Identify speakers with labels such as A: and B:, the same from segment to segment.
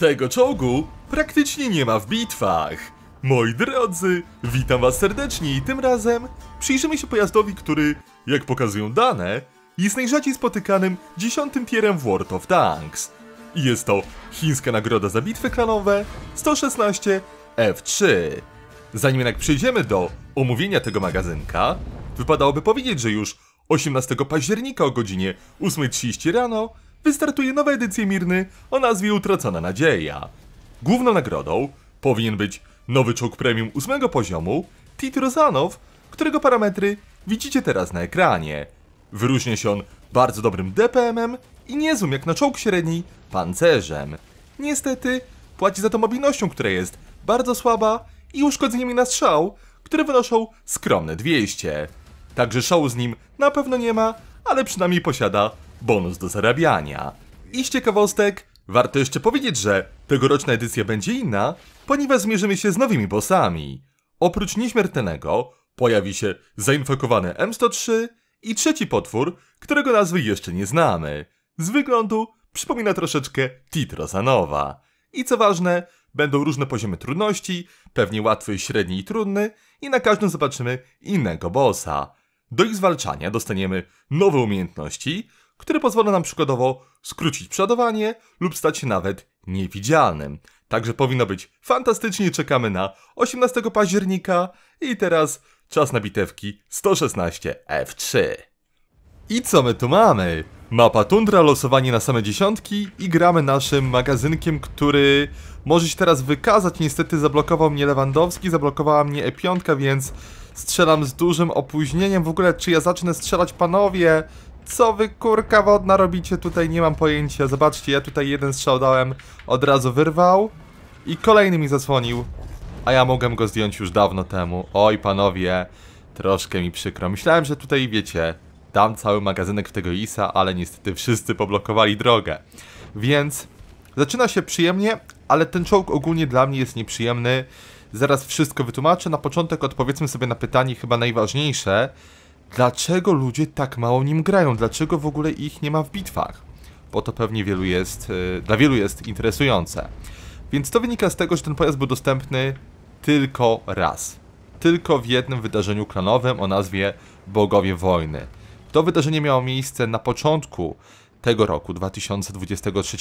A: Tego czołgu praktycznie nie ma w bitwach. Moi drodzy, witam was serdecznie i tym razem przyjrzymy się pojazdowi, który, jak pokazują dane, jest najrzadziej spotykanym dziesiątym pierem w World of Tanks. Jest to chińska nagroda za bitwy klanowe 116 F3. Zanim jednak przejdziemy do omówienia tego magazynka, wypadałoby powiedzieć, że już 18 października o godzinie 8.30 rano wystartuje nowa edycja Mirny o nazwie Utracona Nadzieja. Główną nagrodą powinien być nowy czołg premium 8 poziomu Tit Rozanow, którego parametry widzicie teraz na ekranie. Wyróżnia się on bardzo dobrym DPM-em i niezłym jak na czołg średni pancerzem. Niestety płaci za to mobilnością, która jest bardzo słaba i uszkodzeniami na strzał, które wynoszą skromne 200. Także szału z nim na pewno nie ma, ale przynajmniej posiada bonus do zarabiania. I z ciekawostek, warto jeszcze powiedzieć, że tegoroczna edycja będzie inna, ponieważ zmierzymy się z nowymi bossami. Oprócz nieśmiertelnego pojawi się zainfekowany M103 i trzeci potwór, którego nazwy jeszcze nie znamy. Z wyglądu przypomina troszeczkę Titrozanowa. I co ważne, będą różne poziomy trudności, pewnie łatwy, średni i trudny i na każdym zobaczymy innego bossa. Do ich zwalczania dostaniemy nowe umiejętności, który pozwala nam przykładowo skrócić przeładowanie lub stać się nawet niewidzialnym. Także powinno być fantastycznie, czekamy na 18 października i teraz czas na bitewki 116 F3. I co my tu mamy? Mapa Tundra, losowanie na same dziesiątki i gramy naszym magazynkiem, który może się teraz wykazać. Niestety zablokował mnie Lewandowski, zablokowała mnie E5, więc strzelam z dużym opóźnieniem. W ogóle czy ja zacznę strzelać panowie? co wy kurka wodna robicie tutaj, nie mam pojęcia. Zobaczcie, ja tutaj jeden strzał dałem, od razu wyrwał i kolejny mi zasłonił. A ja mogłem go zdjąć już dawno temu. Oj panowie, troszkę mi przykro. Myślałem, że tutaj wiecie, dam cały magazynek w tego ISA, ale niestety wszyscy poblokowali drogę. Więc zaczyna się przyjemnie, ale ten czołg ogólnie dla mnie jest nieprzyjemny. Zaraz wszystko wytłumaczę. Na początek odpowiedzmy sobie na pytanie chyba najważniejsze dlaczego ludzie tak mało nim grają, dlaczego w ogóle ich nie ma w bitwach. Bo to pewnie wielu jest, y, dla wielu jest interesujące. Więc to wynika z tego, że ten pojazd był dostępny tylko raz. Tylko w jednym wydarzeniu klanowym o nazwie Bogowie Wojny. To wydarzenie miało miejsce na początku tego roku, 2023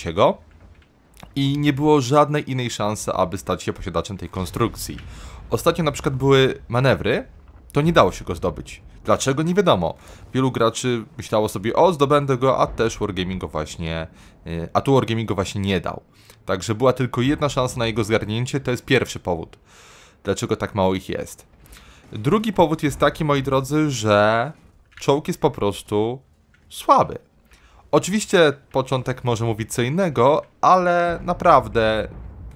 A: i nie było żadnej innej szansy, aby stać się posiadaczem tej konstrukcji. Ostatnio na przykład były manewry, to nie dało się go zdobyć. Dlaczego? Nie wiadomo. Wielu graczy myślało sobie, o zdobędę go, a też Wargaming go właśnie, y, a tu Wargaming go właśnie nie dał. Także była tylko jedna szansa na jego zgarnięcie, to jest pierwszy powód, dlaczego tak mało ich jest. Drugi powód jest taki, moi drodzy, że czołg jest po prostu słaby. Oczywiście początek może mówić co innego, ale naprawdę,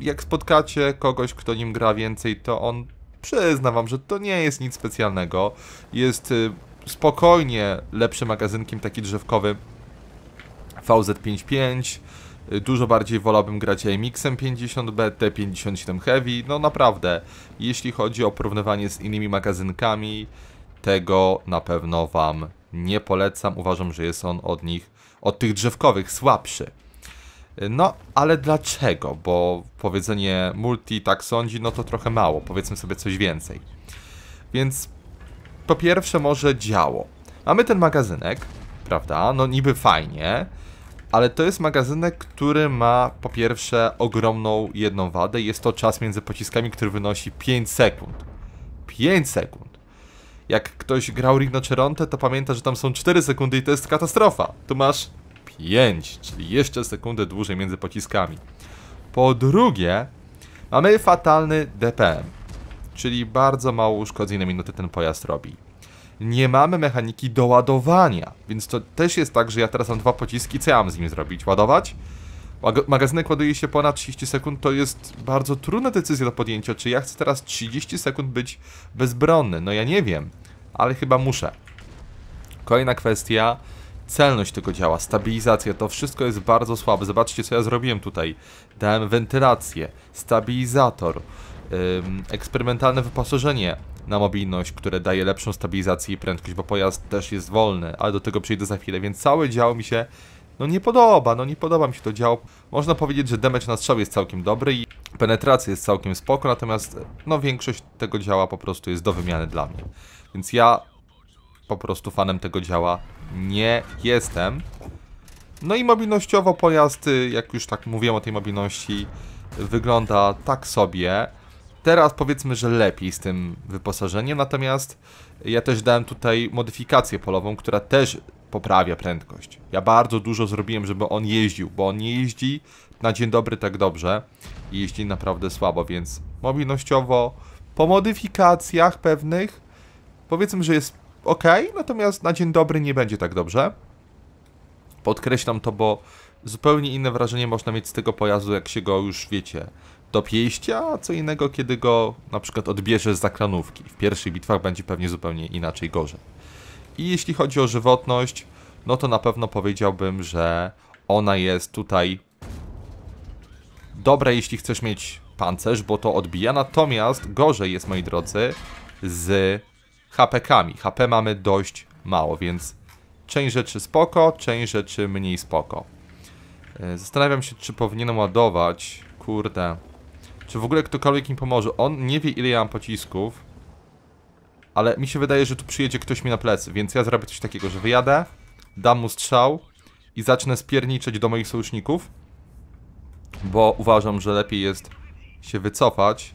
A: jak spotkacie kogoś, kto nim gra więcej, to on przyznam wam, że to nie jest nic specjalnego. Jest y, spokojnie lepszym magazynkiem taki drzewkowy VZ55. Y, dużo bardziej wolałbym grać AMX-em 50B, T57 Heavy. No naprawdę, jeśli chodzi o porównywanie z innymi magazynkami, tego na pewno wam nie polecam. Uważam, że jest on od nich, od tych drzewkowych, słabszy. No, ale dlaczego? Bo powiedzenie multi tak sądzi, no to trochę mało. Powiedzmy sobie coś więcej. Więc po pierwsze może działo. Mamy ten magazynek, prawda? No niby fajnie, ale to jest magazynek, który ma po pierwsze ogromną jedną wadę. Jest to czas między pociskami, który wynosi 5 sekund. 5 sekund. Jak ktoś grał Rhinoceronte, to pamięta, że tam są 4 sekundy i to jest katastrofa. Tu masz 5, czyli jeszcze sekundę dłużej między pociskami. Po drugie, mamy fatalny DPM, czyli bardzo mało uszkodzeń na minutę ten pojazd robi. Nie mamy mechaniki doładowania, więc to też jest tak, że ja teraz mam dwa pociski, co ja mam z nim zrobić? Ładować? Magazynek ładuje się ponad 30 sekund, to jest bardzo trudna decyzja do podjęcia, czy ja chcę teraz 30 sekund być bezbronny, no ja nie wiem, ale chyba muszę. Kolejna kwestia, celność tego działa, stabilizacja, to wszystko jest bardzo słabe. Zobaczcie, co ja zrobiłem tutaj. Dałem wentylację, stabilizator, ym, eksperymentalne wyposażenie na mobilność, które daje lepszą stabilizację i prędkość, bo pojazd też jest wolny, ale do tego przyjdę za chwilę, więc cały dział mi się no nie podoba, no nie podoba mi się to dział. Można powiedzieć, że damage na strzał jest całkiem dobry i penetracja jest całkiem spoko, natomiast no większość tego działa po prostu jest do wymiany dla mnie. Więc ja po prostu fanem tego działa nie jestem. No i mobilnościowo pojazd, jak już tak mówiłem o tej mobilności, wygląda tak sobie. Teraz powiedzmy, że lepiej z tym wyposażeniem, natomiast ja też dałem tutaj modyfikację polową, która też poprawia prędkość. Ja bardzo dużo zrobiłem, żeby on jeździł, bo on nie jeździ na dzień dobry tak dobrze i jeździ naprawdę słabo, więc mobilnościowo po modyfikacjach pewnych powiedzmy, że jest ok, natomiast na dzień dobry nie będzie tak dobrze. Podkreślam to, bo zupełnie inne wrażenie można mieć z tego pojazdu, jak się go już, wiecie, dopięście, a co innego, kiedy go na przykład odbierzesz z zakranówki. W pierwszych bitwach będzie pewnie zupełnie inaczej gorzej. I jeśli chodzi o żywotność, no to na pewno powiedziałbym, że ona jest tutaj dobra, jeśli chcesz mieć pancerz, bo to odbija. Natomiast gorzej jest, moi drodzy, z HP-kami. HP mamy dość mało, więc część rzeczy spoko, część rzeczy mniej spoko. E, zastanawiam się, czy powinienem ładować. Kurde. Czy w ogóle ktokolwiek mi pomoże? On nie wie, ile ja mam pocisków. Ale mi się wydaje, że tu przyjedzie ktoś mi na plecy, więc ja zrobię coś takiego, że wyjadę, dam mu strzał i zacznę spierniczyć do moich sojuszników. Bo uważam, że lepiej jest się wycofać.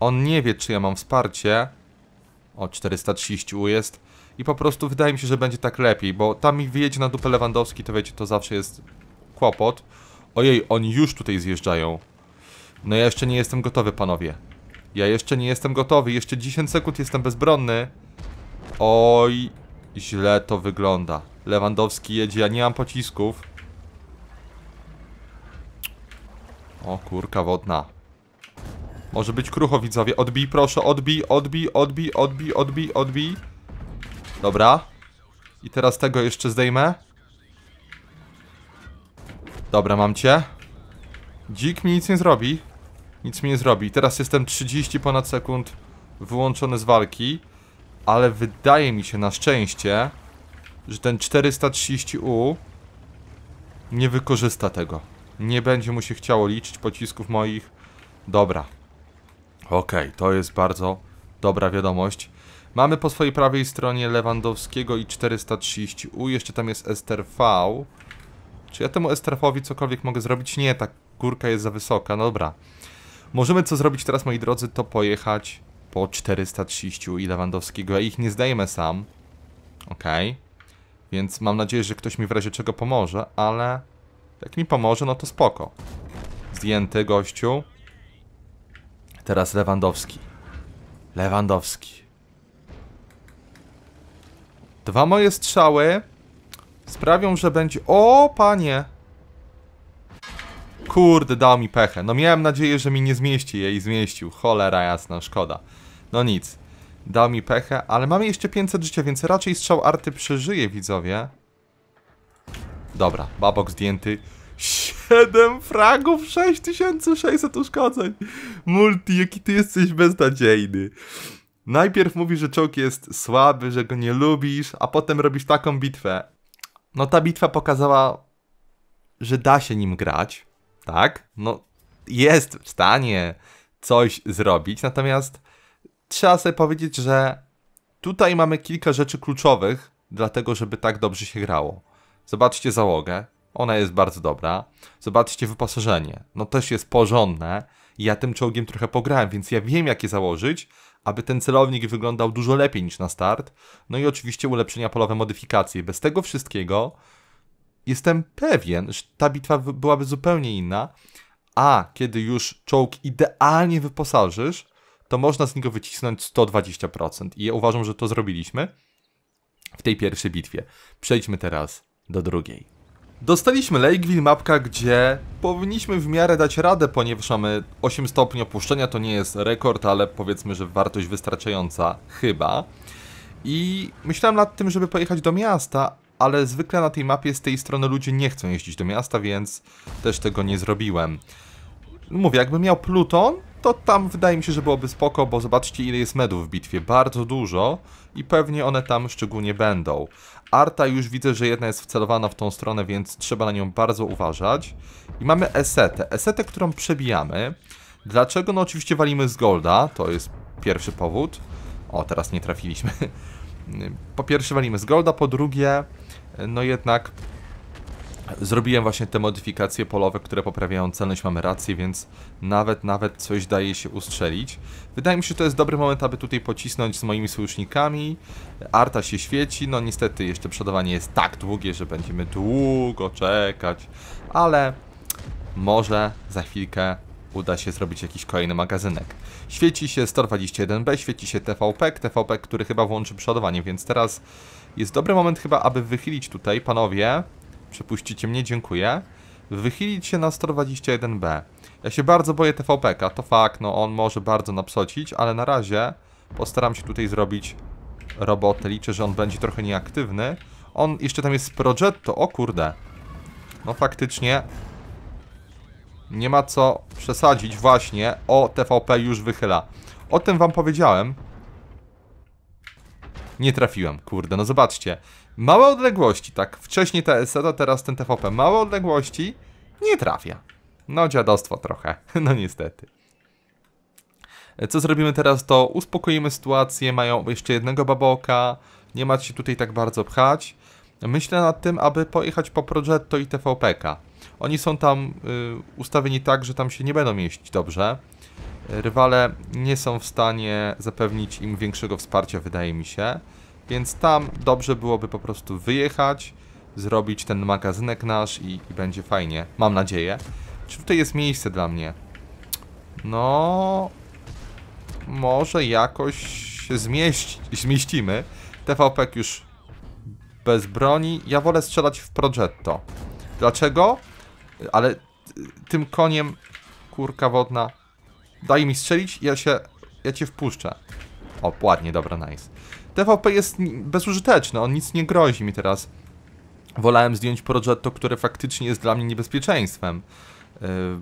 A: On nie wie, czy ja mam wsparcie, o, 430 U jest. I po prostu wydaje mi się, że będzie tak lepiej, bo tam mi wyjedzie na dupę Lewandowski, to wiecie, to zawsze jest kłopot. Ojej, oni już tutaj zjeżdżają. No ja jeszcze nie jestem gotowy, panowie. Ja jeszcze nie jestem gotowy, jeszcze 10 sekund jestem bezbronny. Oj, źle to wygląda. Lewandowski jedzie, ja nie mam pocisków. O, kurka wodna. Może być krucho, widzowie. Odbij, proszę, odbij, odbij, odbij, odbij, odbij, odbij. Dobra. I teraz tego jeszcze zdejmę. Dobra, mam cię. Dzik mi nic nie zrobi. Nic mi nie zrobi. Teraz jestem 30 ponad sekund wyłączony z walki. Ale wydaje mi się na szczęście, że ten 430U nie wykorzysta tego. Nie będzie mu się chciało liczyć pocisków moich. Dobra. Okej, okay, to jest bardzo dobra wiadomość. Mamy po swojej prawej stronie Lewandowskiego i 430U, jeszcze tam jest V. Czy ja temu strv cokolwiek mogę zrobić? Nie, ta górka jest za wysoka, no dobra. Możemy co zrobić teraz, moi drodzy, to pojechać po 430 i Lewandowskiego. Ja ich nie zdejmę sam. Okej. Okay. Więc mam nadzieję, że ktoś mi w razie czego pomoże, ale jak mi pomoże, no to spoko. Zdjęty gościu. Teraz Lewandowski. Lewandowski. Dwa moje strzały sprawią, że będzie... O, panie! Kurde, dał mi pechę. No miałem nadzieję, że mi nie zmieści jej i zmieścił. Cholera jasna, szkoda. No nic. Dał mi pechę, ale mamy jeszcze 500 życia, więc raczej strzał arty przeżyje, widzowie. Dobra, babok zdjęty. Ś 7 fragów, 6600 uszkodzeń. Multi, jaki ty jesteś beznadziejny. Najpierw mówisz, że czołg jest słaby, że go nie lubisz, a potem robisz taką bitwę. No ta bitwa pokazała, że da się nim grać, tak? No jest w stanie coś zrobić, natomiast trzeba sobie powiedzieć, że tutaj mamy kilka rzeczy kluczowych, dlatego żeby tak dobrze się grało. Zobaczcie załogę, ona jest bardzo dobra. Zobaczcie wyposażenie. No też jest porządne. Ja tym czołgiem trochę pograłem, więc ja wiem jakie założyć, aby ten celownik wyglądał dużo lepiej niż na start. No i oczywiście ulepszenia polowe modyfikacje. Bez tego wszystkiego jestem pewien, że ta bitwa byłaby zupełnie inna. A kiedy już czołg idealnie wyposażysz, to można z niego wycisnąć 120%. I ja uważam, że to zrobiliśmy w tej pierwszej bitwie. Przejdźmy teraz do drugiej. Dostaliśmy Lakeville, mapka, gdzie powinniśmy w miarę dać radę, ponieważ mamy 8 stopni opuszczenia, to nie jest rekord, ale powiedzmy, że wartość wystarczająca, chyba. I myślałem nad tym, żeby pojechać do miasta, ale zwykle na tej mapie z tej strony ludzie nie chcą jeździć do miasta, więc też tego nie zrobiłem. Mówię, jakbym miał Pluton, to tam wydaje mi się, że byłoby spoko, bo zobaczcie ile jest medów w bitwie, bardzo dużo i pewnie one tam szczególnie będą. Arta już widzę, że jedna jest wcelowana w tą stronę, więc trzeba na nią bardzo uważać. I mamy esetę, esetę, którą przebijamy. Dlaczego? No oczywiście walimy z golda, to jest pierwszy powód. O, teraz nie trafiliśmy. Po pierwsze walimy z golda, po drugie, no jednak Zrobiłem właśnie te modyfikacje polowe, które poprawiają celność, mamy rację, więc nawet, nawet coś daje się ustrzelić. Wydaje mi się, że to jest dobry moment, aby tutaj pocisnąć z moimi sojusznikami. Arta się świeci, no niestety jeszcze przodowanie jest tak długie, że będziemy długo czekać, ale może za chwilkę uda się zrobić jakiś kolejny magazynek. Świeci się 121B, świeci się TVP, TVP, który chyba włączy przodowanie, więc teraz jest dobry moment chyba, aby wychylić tutaj, panowie... Przepuścicie mnie, dziękuję. Wychylić się na 121B. Ja się bardzo boję TVP-ka, to fakt, no on może bardzo napsocić, ale na razie postaram się tutaj zrobić robotę. Liczę, że on będzie trochę nieaktywny. On, jeszcze tam jest Progetto, o kurde. No faktycznie nie ma co przesadzić właśnie. O, TVP już wychyla. O tym wam powiedziałem. Nie trafiłem, kurde, no zobaczcie. Małe odległości, tak. Wcześniej TSE, a teraz ten TVP. Małe odległości nie trafia. No dziadostwo trochę, no niestety. E, co zrobimy teraz, to uspokoimy sytuację, mają jeszcze jednego baboka, nie ma się tutaj tak bardzo pchać. Myślę nad tym, aby pojechać po Progetto i TVPK. Oni są tam y, ustawieni tak, że tam się nie będą mieścić dobrze. Rywale nie są w stanie zapewnić im większego wsparcia, wydaje mi się. Więc tam dobrze byłoby po prostu wyjechać, zrobić ten magazynek nasz i, i będzie fajnie. Mam nadzieję. Czy tutaj jest miejsce dla mnie? No... Może jakoś się zmieści, zmieścimy. TVP już bez broni. Ja wolę strzelać w Progetto. Dlaczego? Ale tym koniem, kurka wodna, daj mi strzelić ja się, ja cię wpuszczę. O, ładnie, dobra, nice. TVP jest bezużyteczny, on nic nie grozi mi teraz. Wolałem zdjąć Progetto, które faktycznie jest dla mnie niebezpieczeństwem. Y,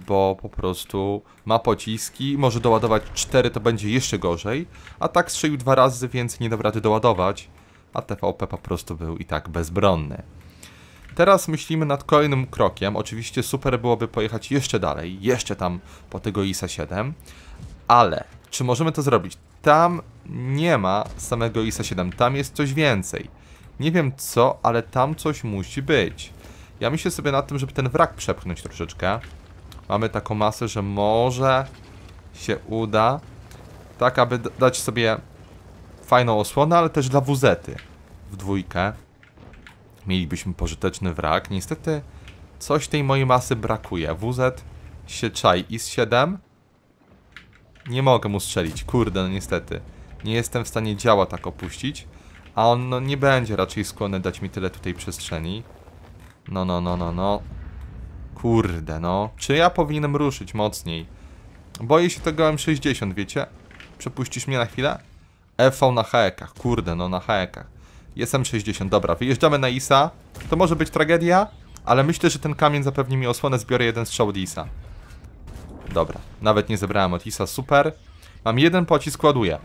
A: bo po prostu ma pociski, może doładować 4, to będzie jeszcze gorzej. A tak strzelił dwa razy, więc nie dał rady doładować. A TVP po prostu był i tak bezbronny. Teraz myślimy nad kolejnym krokiem. Oczywiście super byłoby pojechać jeszcze dalej, jeszcze tam po tego ISA 7. Ale czy możemy to zrobić? tam nie ma samego ISA 7, tam jest coś więcej. Nie wiem co, ale tam coś musi być. Ja myślę sobie nad tym, żeby ten wrak przepchnąć troszeczkę. Mamy taką masę, że może się uda. Tak, aby dać sobie fajną osłonę, ale też dla wz w dwójkę. Mielibyśmy pożyteczny wrak. Niestety coś tej mojej masy brakuje. WZ się czai i 7 nie mogę mu strzelić, kurde, no niestety. Nie jestem w stanie działa tak opuścić, a on no, nie będzie raczej skłonny dać mi tyle tutaj przestrzeni. No, no, no, no, no. Kurde, no. Czy ja powinienem ruszyć mocniej? Boję się tego M60, wiecie? Przepuścisz mnie na chwilę? EV na haekach, kurde, no na haekach. Jest M60, dobra, wyjeżdżamy na ISA. To może być tragedia, ale myślę, że ten kamień zapewni mi osłonę, zbiorę jeden strzał od ISA. Dobra, nawet nie zebrałem Otisa, super. Mam jeden pocisk, ładuję.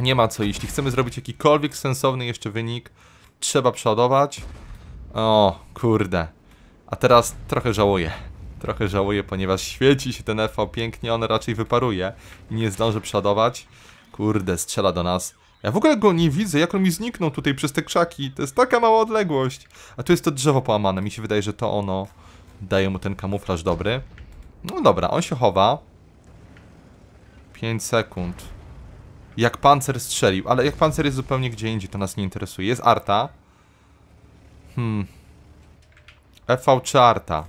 A: Nie ma co, jeśli chcemy zrobić jakikolwiek sensowny jeszcze wynik, trzeba przeładować. O, kurde. A teraz trochę żałuję. Trochę żałuję, ponieważ świeci się ten FV pięknie, on raczej wyparuje i nie zdąży przeładować. Kurde, strzela do nas. Ja w ogóle go nie widzę, jak on mi zniknął tutaj przez te krzaki. To jest taka mała odległość. A tu jest to drzewo połamane, mi się wydaje, że to ono daje mu ten kamuflaż dobry. No dobra, on się chowa. 5 sekund. Jak pancer strzelił, ale jak pancer jest zupełnie gdzie indziej, to nas nie interesuje. Jest arta. Hmm. EV czy arta?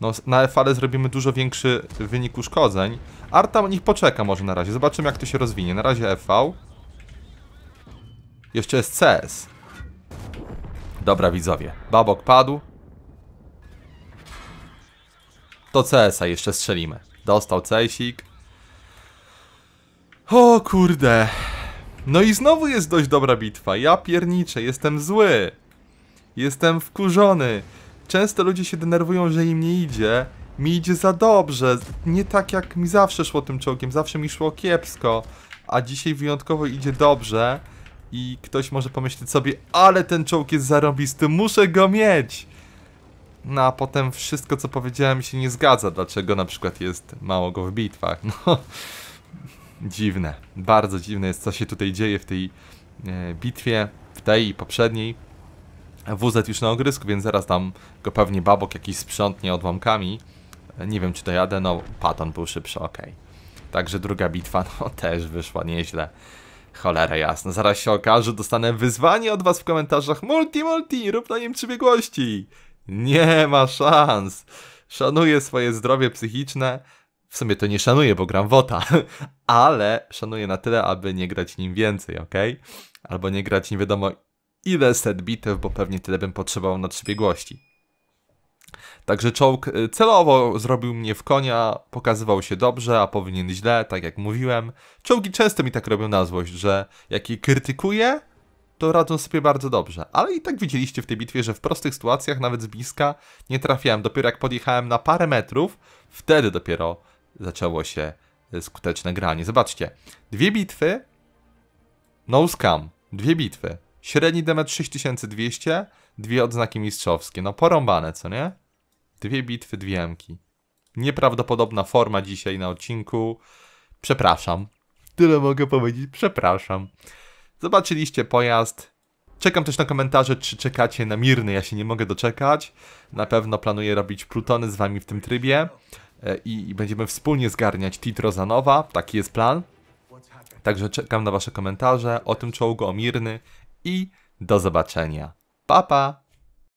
A: No, na EFALE zrobimy dużo większy wynik uszkodzeń. Arta niech poczeka może na razie. Zobaczymy jak to się rozwinie. Na razie EV. Jeszcze jest CS. Dobra widzowie, Babok padł. To CS-a jeszcze strzelimy. Dostał cesik. O kurde. No i znowu jest dość dobra bitwa. Ja pierniczę, jestem zły. Jestem wkurzony. Często ludzie się denerwują, że im nie idzie. Mi idzie za dobrze. Nie tak jak mi zawsze szło tym czołgiem. Zawsze mi szło kiepsko. A dzisiaj wyjątkowo idzie dobrze. I ktoś może pomyśleć sobie, ale ten czołg jest zarobisty, muszę go mieć. No a potem wszystko, co powiedziałem, się nie zgadza. Dlaczego na przykład jest mało go w bitwach? No, dziwne. Bardzo dziwne jest, co się tutaj dzieje w tej e, bitwie, w tej i poprzedniej. WZ już na ogrysku, więc zaraz tam go pewnie babok jakiś sprzątnie odłamkami. E, nie wiem, czy to jadę. No, Paton był szybszy, ok. Także druga bitwa, no też wyszła nieźle. Cholera jasna, zaraz się okaże, dostanę wyzwanie od was w komentarzach. Multi, multi, rób na nim przebiegłości. Nie ma szans. Szanuję swoje zdrowie psychiczne. W sumie to nie szanuję, bo gram wota, ale szanuję na tyle, aby nie grać nim więcej, ok? Albo nie grać nie wiadomo ile set bitew, bo pewnie tyle bym potrzebował na trzy biegłości. Także czołg y, celowo zrobił mnie w konia, pokazywał się dobrze, a powinien źle, tak jak mówiłem. Czołgi często mi tak robią na złość, że jak je krytykuję, to radzą sobie bardzo dobrze. Ale i tak widzieliście w tej bitwie, że w prostych sytuacjach, nawet z bliska, nie trafiałem. Dopiero jak podjechałem na parę metrów, wtedy dopiero zaczęło się e, skuteczne granie. Zobaczcie, dwie bitwy, no scam, dwie bitwy, średni demet 6200, dwie odznaki mistrzowskie, no porąbane, co nie? Dwie bitwy, dwie emki. Nieprawdopodobna forma dzisiaj na odcinku. Przepraszam. Tyle mogę powiedzieć, przepraszam. Zobaczyliście pojazd. Czekam też na komentarze, czy czekacie na Mirny. Ja się nie mogę doczekać. Na pewno planuję robić Plutony z wami w tym trybie. E, I, będziemy wspólnie zgarniać Titro Zanowa. Taki jest plan. Także czekam na wasze komentarze o tym czołgu, o Mirny. I do zobaczenia. Pa, pa!